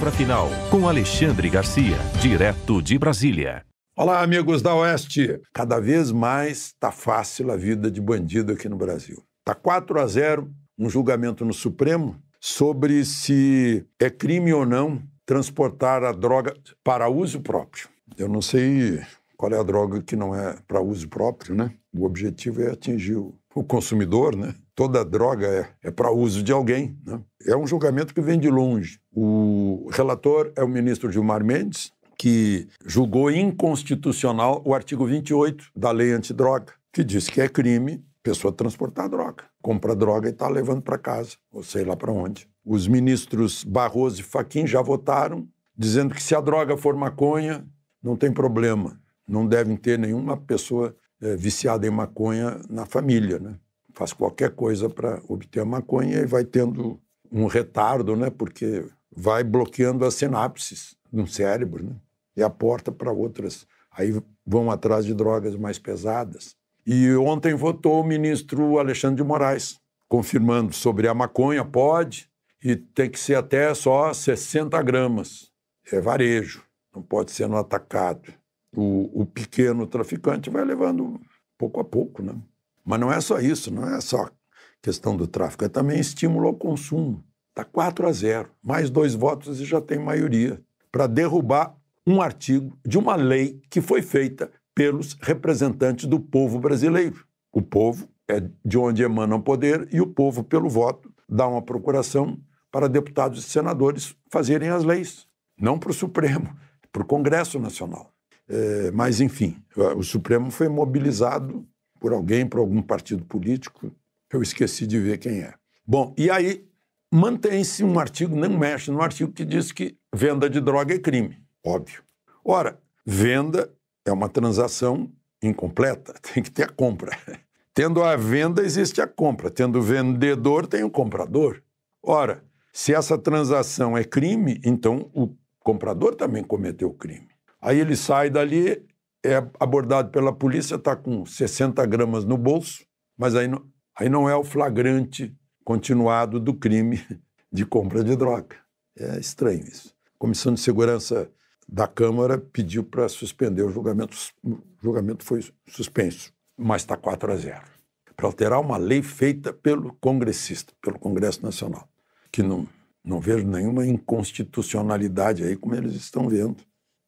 Palavra Final, com Alexandre Garcia, direto de Brasília. Olá, amigos da Oeste. Cada vez mais está fácil a vida de bandido aqui no Brasil. Tá 4 a 0 um julgamento no Supremo sobre se é crime ou não transportar a droga para uso próprio. Eu não sei qual é a droga que não é para uso próprio, né? O objetivo é atingir o o consumidor, né? Toda droga é, é para uso de alguém. Né? É um julgamento que vem de longe. O relator é o ministro Gilmar Mendes, que julgou inconstitucional o artigo 28 da lei antidroga, que diz que é crime pessoa transportar droga, compra droga e está levando para casa, ou sei lá para onde. Os ministros Barroso e Faquim já votaram, dizendo que se a droga for maconha, não tem problema, não devem ter nenhuma pessoa é, viciada em maconha na família, né? Faz qualquer coisa para obter a maconha e vai tendo um retardo, né? Porque vai bloqueando as sinapses no cérebro, né? E a porta para outras. Aí vão atrás de drogas mais pesadas. E ontem votou o ministro Alexandre de Moraes, confirmando sobre a maconha, pode, e tem que ser até só 60 gramas. É varejo, não pode ser no atacado o, o pequeno traficante vai levando pouco a pouco, né? Mas não é só isso, não é só questão do tráfico, é também estímulo ao consumo. Está 4 a 0. Mais dois votos e já tem maioria para derrubar um artigo de uma lei que foi feita pelos representantes do povo brasileiro. O povo é de onde emana o poder e o povo, pelo voto, dá uma procuração para deputados e senadores fazerem as leis, não para o Supremo, é para o Congresso Nacional. É, mas, enfim, o Supremo foi mobilizado por alguém, por algum partido político. Eu esqueci de ver quem é. Bom, e aí mantém-se um artigo, não mexe no artigo que diz que venda de droga é crime, óbvio. Ora, venda é uma transação incompleta, tem que ter a compra. Tendo a venda, existe a compra. Tendo o vendedor, tem o comprador. Ora, se essa transação é crime, então o comprador também cometeu crime. Aí ele sai dali, é abordado pela polícia, está com 60 gramas no bolso, mas aí não, aí não é o flagrante continuado do crime de compra de droga. É estranho isso. A Comissão de Segurança da Câmara pediu para suspender o julgamento. O julgamento foi suspenso, mas está 4 a 0. Para alterar uma lei feita pelo congressista, pelo Congresso Nacional, que não, não vejo nenhuma inconstitucionalidade aí, como eles estão vendo.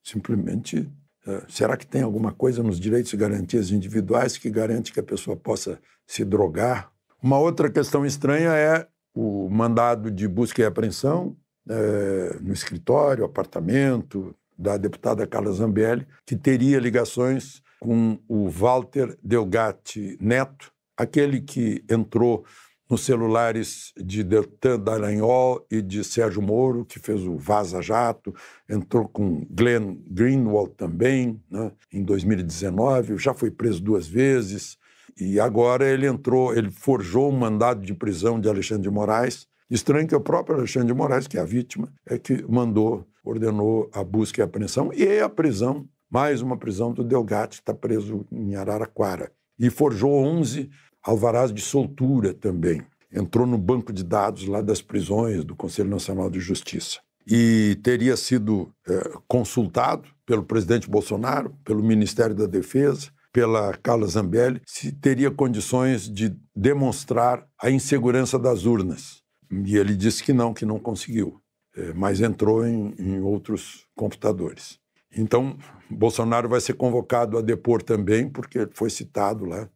Simplesmente, é, será que tem alguma coisa nos direitos e garantias individuais que garante que a pessoa possa se drogar? Uma outra questão estranha é o mandado de busca e apreensão é, no escritório, apartamento da deputada Carla Zambelli, que teria ligações com o Walter Delgatti Neto, aquele que entrou nos celulares de Deltan Dallagnol e de Sérgio Moro, que fez o Vaza Jato, entrou com Glenn Greenwald também, né, em 2019, já foi preso duas vezes, e agora ele entrou, ele forjou o um mandado de prisão de Alexandre de Moraes. Estranho que o próprio Alexandre de Moraes, que é a vítima, é que mandou, ordenou a busca e a apreensão e é a prisão, mais uma prisão do Delgatti, que está preso em Araraquara. E forjou 11 alvarás de soltura também. Entrou no banco de dados lá das prisões do Conselho Nacional de Justiça. E teria sido é, consultado pelo presidente Bolsonaro, pelo Ministério da Defesa, pela Carla Zambelli, se teria condições de demonstrar a insegurança das urnas. E ele disse que não, que não conseguiu, é, mas entrou em, em outros computadores. Então, Bolsonaro vai ser convocado a depor também, porque foi citado lá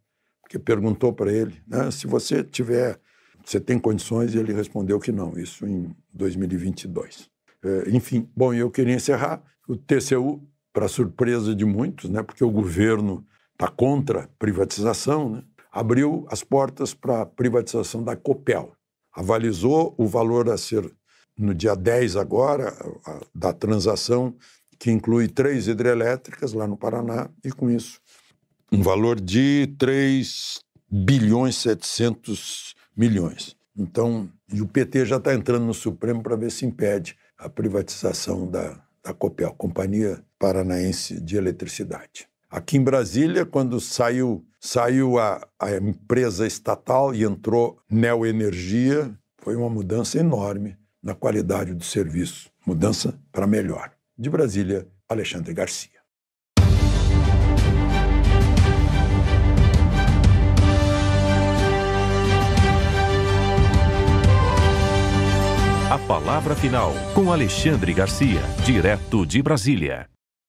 que perguntou para ele né, se você tiver, você tem condições, e ele respondeu que não, isso em 2022. É, enfim, bom, eu queria encerrar. O TCU, para surpresa de muitos, né, porque o governo está contra a privatização, né, abriu as portas para a privatização da Copel. Avalizou o valor a ser, no dia 10 agora, a, a, da transação, que inclui três hidrelétricas lá no Paraná, e com isso um valor de 3 bilhões 700 milhões. Então, e o PT já está entrando no Supremo para ver se impede a privatização da, da Copel, Companhia Paranaense de Eletricidade. Aqui em Brasília, quando saiu, saiu a, a empresa estatal e entrou Neoenergia, foi uma mudança enorme na qualidade do serviço, mudança para melhor. De Brasília, Alexandre Garcia. Palavra Final, com Alexandre Garcia, direto de Brasília.